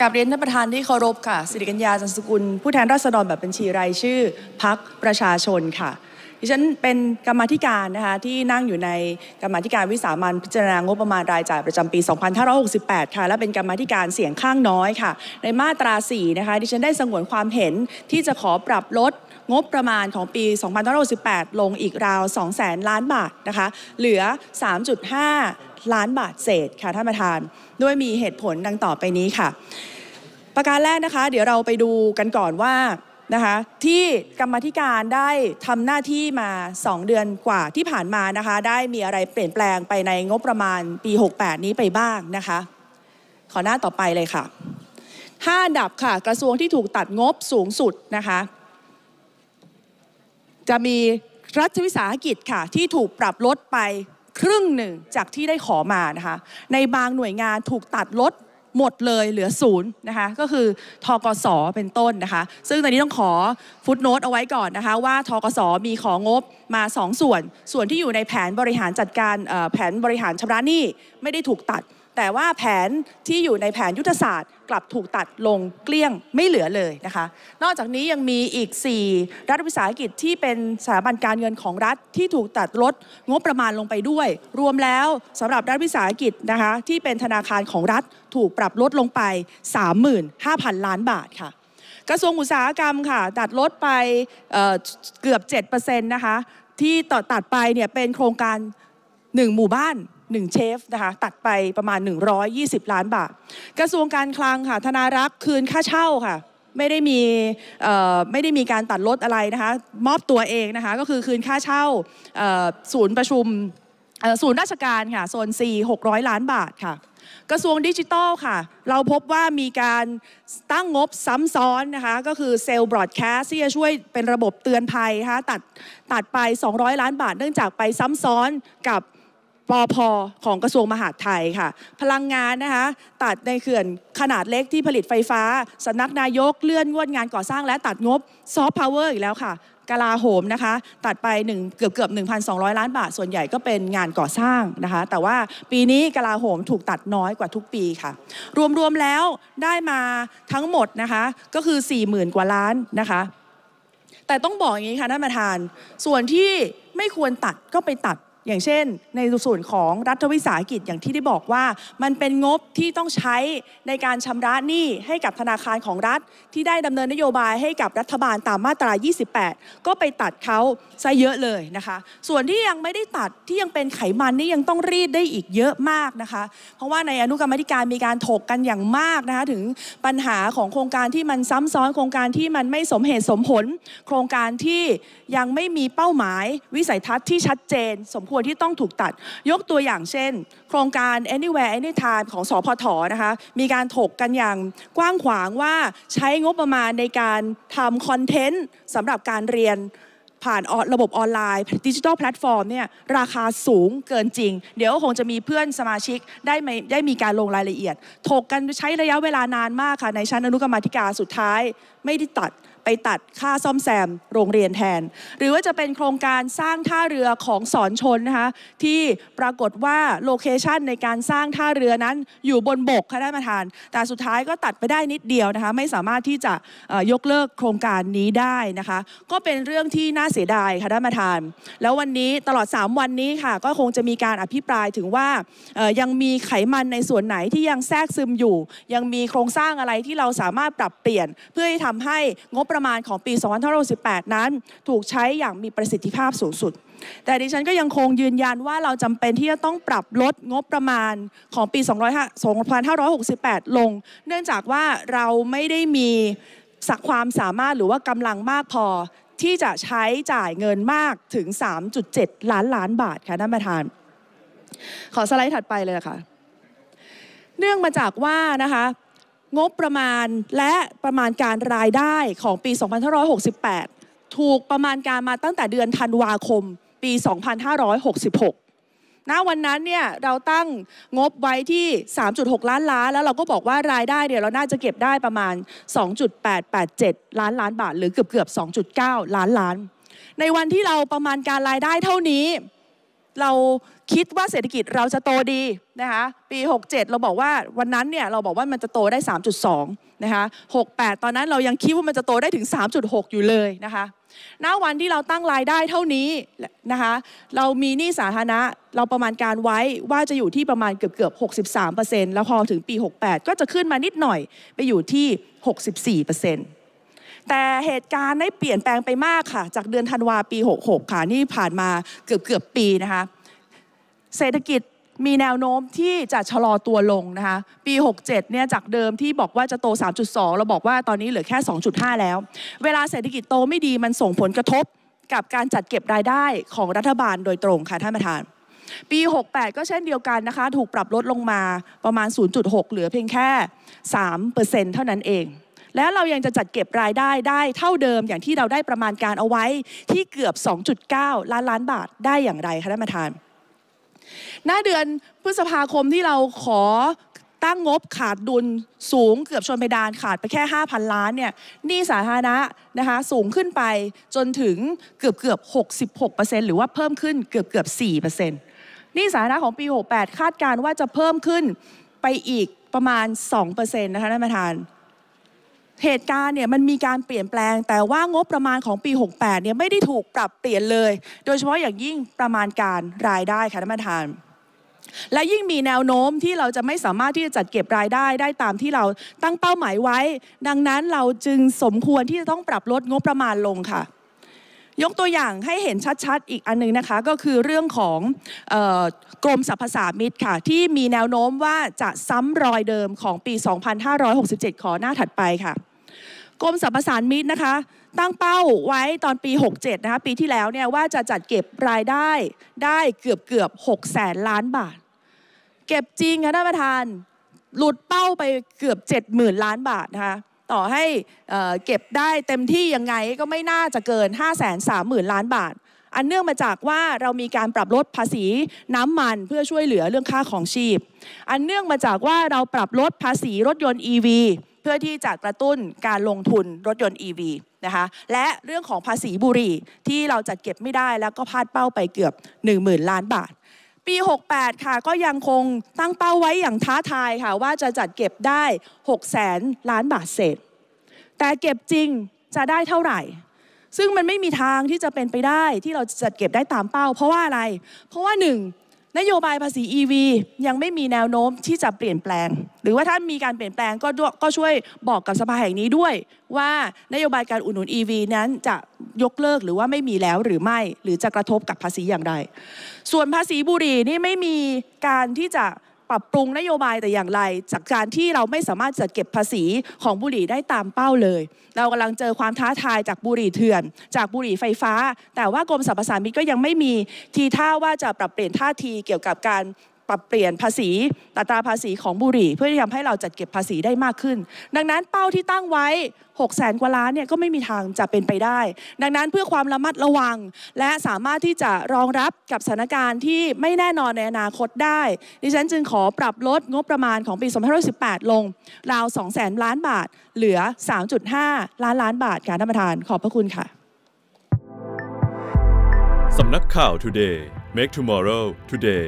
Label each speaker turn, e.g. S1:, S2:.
S1: กับเรียนท่านประธานที่เคารพค่ะสิริกัญญาจันสกุลผู้แทนราษฎรแบบบัญชีรายชื่อพักประชาชนค่ะดิฉันเป็นกรรมธิการนะคะที่นั่งอยู่ในกรรมธิการวิสามันพิจารณางบประมาณรายจ่ายประจำปี 2568 ค่ะและเป็นกรรมธิการเสียงข้างน้อยค่ะ ในมาตรา 4 นะคะดิฉันได้สงวนความเห็นที่จะขอปรับลดงบประมาณของปี2568 ลงอีกราว2แสนล้านบาทนะคะ เหลือ 3.5 ล้านบาทเศษค่ะท่านประธาน ด้วยมีเหตุผลดังต่อไปนี้ค่ะ ประการแรกนะคะ เดี๋ยวเราไปดูกันก่อนว่านะคะ ที่กรรมธิการได้ทำหน้าที่มา 2 เดือนกว่าที่ผ่านมานะคะ ได้มีอะไรเปลี่ยนแปลงไปในงบประมาณปี 68 นี้ไปบ้างนะคะ ขอหน้าต่อไปเลยค่ะ5อันดับค่ะ กระทรวงที่ถูกตัดงบสูงสุดนะคะจะมีรัฐวิสาหกิจค่ะที่ถูกปรับลดไปครึ่งหนึ่งจากที่ได้ขอมานะคะในบางหน่วยงานถูกตัดลดหมดเลยเหลือศูนย์นะคะ ก็คือทกศเป็นต้นนะคะซึ่งตอนนี้ต้องขอฟุตโนตเอาไว้ก่อนนะคะ ว่าทกศมีของงบมา 2 ส่วน ส่วนที่อยู่ในแผนบริหารจัดการแผนบริหารชำระหนี้ไม่ได้ถูกตัดแต่ว่าแผนที่อยู่ในแผนยุทธศาสตร์ กลับถูกตัดลงเกลี้ยงไม่เหลือเลยนะคะ นอกจากนี้ยังมีอีก 4 รัฐวิสาหกิจที่เป็นสถาบันการเงินของรัฐที่ถูกตัดลดงบประมาณลงไปด้วย รวมแล้วสำหรับรัฐวิสาหกิจนะคะที่เป็นธนาคารของรัฐถูกปรับลดลงไป 35,000 ล้านบาทค่ะกระทรวงอุตสาหกรรมค่ะตัดลดไปเเกือบ7%นะคะที่ตัดไปเนี่ยเป็นโครงการ1หมู่บ้าน1เชฟนะคะตัดไปประมาณ 120 ล้านบาท กระทรวงการคลังค่ะธนารักษ์คืนค่าเช่าค่ะไม่ได้มีไม่ได้มีการตัดลดอะไรนะคะมอบตัวเองนะคะก็คือคืนค่าเช่าศูนย์ประชุมศูนย์ราชการค่ะโซน4 600 ล้านบาทค่ะกระทรวงดิจิทัลค่ะ เราพบว่ามีการตั้งงบซ้ำซ้อนนะคะก็คือเซลล์บรอดแคสที่จะช่วยเป็นระบบเตือนภัยะคะตัดตัดไป 200 ล้านบาทเนื่องจากไปซ้ำซ้อนกับปอพอของกระทรวงมหาดไทย ค่ะ พลังงาน นะคะ ตัดในเขื่อนขนาดเล็กที่ผลิตไฟฟ้า สนักนายกเลื่อนงวดงานก่อสร้างและตัดงบซอฟต์พาวเวอร์อีกแล้วค่ะ กลาโหม นะคะ ตัดไป1เกือบเกือบ1,200 ล้านบาท ส่วนใหญ่ก็เป็นงานก่อสร้างนะคะ แต่ว่าปีนี้กลาโหมถูกตัดน้อยกว่าทุกปีค่ะ รวม ๆ แล้วได้มาทั้งหมดนะคะก็คือ40,000กว่าล้านนะคะแต่ต้องบอกอย่างนี้ค่ะท่านประธานส่วนที่ไม่ควรตัดก็ไปตัดอย่างเช่น ในส่วนของรัฐวิสาหกิจอย่างที่ได้บอกว่า มันเป็นงบที่ต้องใช้ในการชำระหนี้ให้กับธนาคารของรัฐที่ได้ดำเนินนโยบายให้กับรัฐบาลตามมาตรา 28 ก็ไปตัดเขาซะเยอะเลยนะคะส่วนที่ยังไม่ได้ตัดที่ยังเป็นไขมันนี่ยังต้องรีดได้อีกเยอะมากนะคะ เพราะว่าในอนุกรรมธิการมีการถกกันอย่างมากนะคะถึงปัญหาของโครงการที่มันซ้ำซ้อนโครงการที่มันไม่สมเหตุสมผล โครงการที่ยังไม่มีเป้าหมาย วิสัยทัศน์ที่ชัดเจนสมควรควรที่ต้องถูกตัดยกตัวอย่างเช่น โครงการ anywhere anytime ของสอพทนะคะมีการถกกันอย่างกว้างขวางว่าใช้งบประมาณในการทำคอนเทนต์สำหรับการเรียนผ่านระบบออนไลน์ดิจิทัลแพลตฟอร์มเนี่ยราคาสูงเกินจริง เดี๋ยวคงจะมีเพื่อนสมาชิกได้ได้มีการลงรายละเอียด ถกกันใช้ระยะเวลานานมากค่ะในชั้นอนุกรรมธิการสุดท้ายไม่ได้ตัดไปตัดค่าซ่อมแซมโรงเรียนแทน หรือว่าจะเป็นโครงการสร้างท่าเรือของสอนชนนะคะที่ปรากฏว่าโลเคชันในการสร้างท่าเรือนั้นอยู่บนบกค่ะท่านประธานแต่สุดท้ายก็ตัดไปได้นิดเดียวนะคะไม่สามารถที่จะยกเลิกโครงการนี้ได้นะคะ ก็เป็นเรื่องที่น่าเสียดายค่ะท่านประธานแล้ววันนี้ตลอด 3 วันนี้ค่ะ ก็คงจะมีการอภิปรายถึงว่ายังมีไขมันในส่วนไหนที่ยังแทรกซึมอยู่ ยังมีโครงสร้างอะไรที่เราสามารถปรับเปลี่ยน เพื่อให้ทำให้งบประมาณของปี 2568 นั้น ถูกใช้อย่างมีประสิทธิภาพสูงสุด แต่ดิฉันก็ยังคงยืนยันว่าเราจำเป็นที่จะต้องปรับลดงบประมาณของปี 2568 ลง เนื่องจากว่าเราไม่ได้มี สักความสามารถหรือว่ากำลังมากพอ ที่จะใช้จ่ายเงินมากถึง 3.7 ล้านล้านบาทค่ะ ท่านประธาน ขอสไลด์ถัดไปเลยค่ะ เนื่องมาจากว่านะคะงบประมาณและประมาณการรายได้ของปี 2568 ถูกประมาณการมาตั้งแต่เดือนธันวาคมปี 2566 ณ วันนั้นเนี่ยเราตั้งงบไว้ที่ 3.6 ล้านล้าน แล้วเราก็บอกว่ารายได้เนี่ยเราน่าจะเก็บได้ประมาณ 2.887 ล้านล้านบาทหรือเกือบเกือบ 2.9 ล้านล้าน ในวันที่เราประมาณการรายได้เท่านี้เราคิดว่าเศรษฐกิจเราจะโตดีนะคะปี67 เราบอกว่าวันนั้นเนี่ยเราบอกว่ามันจะโตได้ 3.2นะคะ68 ตอนนั้นเรายังคิดว่ามันจะโตได้ถึง 3.6 อยู่เลยนะคะณวันที่เราตั้งรายได้เท่านี้นะคะเรามีหนี้สาธารณะ เราประมาณการไว้ว่าจะอยู่ที่ประมาณเกือบเกือบ63%แล้วพอถึงปี 68 ก็จะขึ้นมานิดหน่อยไปอยู่ที่ 64%แต่เหตุการณ์ได้เปลี่ยนแปลงไปมากค่ะ จากเดือนธันวาปี 66 ค่ะนี่ผ่านมาเกือบเกือบปีนะคะเศรษฐกิจมีแนวโน้มที่จะชะลอตัวลงนะคะปี 67 เนี่ย จากเดิมที่บอกว่าจะโต 3.2เราบอกว่าตอนนี้เหลือแค่ 2.5 แล้ว เวลาเศรษฐกิจโตไม่ดีมันส่งผลกระทบกับการจัดเก็บรายได้ของรัฐบาลโดยตรงค่ะท่านประธาน ปี 68 ก็เช่นเดียวกันนะคะถูกปรับลดลงมาประมาณ 0.6 เหลือเพียงแค่3%เท่านั้นเองและเรายังจะจัดเก็บรายได้ได้เท่าเดิมอย่างที่เราได้ประมาณการเอาไว้ที่เกือบ 2.9 ล้านล้านบาทได้อย่างไรคะท่านประธาน หน้าเดือนพฤษภาคมที่เราขอตั้งงบขาดดุลสูงเกือบชนไปดานขาดไปแค่ 5,000 ล้านเนี่ยนี่สาธารณะนะคะสูงขึ้นไปจนถึงเกือบเกือบ 66%หรือว่าเพิ่มขึ้นเกือบเกือบ4%นี่สาธารณะของปี 68 คาดการว่าจะเพิ่มขึ้นไปอีกประมาณ2%นะคะท่านประธานเหตุการณ์เนี่ยมันมีการเปลี่ยนแปลงแต่ว่างบประมาณของปี 68เนี่ยไม่ได้ถูกปรับเปลี่ยนเลย โดยเฉพาะอย่างยิ่งประมาณการรายได้ค่ะท่านประธาน และยิ่งมีแนวโน้มที่เราจะไม่สามารถที่จะจัดเก็บรายได้ได้ตามที่เราตั้งเป้าหมายไว้ ดังนั้นเราจึงสมควรที่จะต้องปรับลดงบประมาณลงค่ะยกตัวอย่างให้เห็นชัดๆ อีกอันนึงนะคะก็คือเรื่องของกรมสรรพสามิตค่ะ ที่มีแนวโน้มว่าจะซ้ำรอยเดิมของปี 2567 ขอหน้าถัดไปค่ะ กรมสรรพสามิตนะคะ ตั้งเป้าไว้ตอนปี 67 นะคะปีที่แล้วเนี่ย ว่าจะจัดเก็บรายได้ได้เกือบเกือบ6แสนล้านบาท เก็บจริงค่ะท่านประธานหลุดเป้าไปเกือบ70,000ล้านบาทนะคะต่อให้เก็บได้เต็มที่ยังไงก็ไม่น่าจะเกิน 5 3 0 0 0 0 ล้านบาท อันเนื่องมาจากว่าเรามีการปรับลดภาษีน้ำมันเพื่อช่วยเหลือเรื่องค่าของชีพ อันเนื่องมาจากว่าเราปรับลดภาษีรถยนต์ EV เพื่อที่จะกระตุ้นการลงทุนรถยนต์ EV นะคะ และเรื่องของภาษีบุหรี่ที่เราจัดเก็บไม่ได้แล้วก็พลาดเป้าไปเกือบ 10,000 ล้านบาทปี 68 ค่ะ ก็ยังคงตั้งเป้าไว้อย่างท้าทายค่ะว่าจะจัดเก็บได้6แสนล้านบาทเศษแต่เก็บจริงจะได้เท่าไหร่ ซึ่งมันไม่มีทางที่จะเป็นไปได้ที่เราจะจัดเก็บได้ตามเป้า เพราะว่าอะไร เพราะว่า1นโยบายภาษี EV ยังไม่มีแนวโน้มที่จะเปลี่ยนแปลง หรือว่าถ้ามีการเปลี่ยนแปลงก็ก็ช่วยบอกกับสภาแห่งนี้ด้วย ว่านโยบายการอุดหนุน EV นั้นจะยกเลิกหรือว่าไม่มีแล้วหรือไม่ หรือจะกระทบกับภาษีอย่างไร ส่วนภาษีบุหรี่นี่ไม่มีการที่จะปรับปรุงนโยบายแต่อย่างไร จากการที่เราไม่สามารถจัดเก็บภาษีของบุหรี่ได้ตามเป้าเลยเรากำลังเจอความท้าทายจากบุหรี่เถื่อน จากบุหรี่ไฟฟ้า แต่ว่ากรมสรรพสามิตก็ยังไม่มีทีท่าว่าจะปรับเปลี่ยนท่าทีเกี่ยวกับการปรับเปลี่ยนภาษีอัตราภาษีของบุหรี่ เพื่อที่ทำให้เราจัดเก็บภาษีได้มากขึ้น ดังนั้นเป้าที่ตั้งไว้6กแสนกว่าล้านเนี่ยก็ไม่มีทางจะเป็นไปได้ ดังนั้นเพื่อความระมัดระวัง และสามารถที่จะรองรับกับสถานการณ์ที่ไม่แน่นอนในอนาคตได้ ดิฉัน จึงขอปรับลดงบประมาณของปี2518ลง ราว 2 0 0แสนล้านบาทเหลือ 3.5ล้านล้านบาทค่ะท่านประธานขอบพระคุณค่ะสำนักข่าว Today Make Tomorrow Today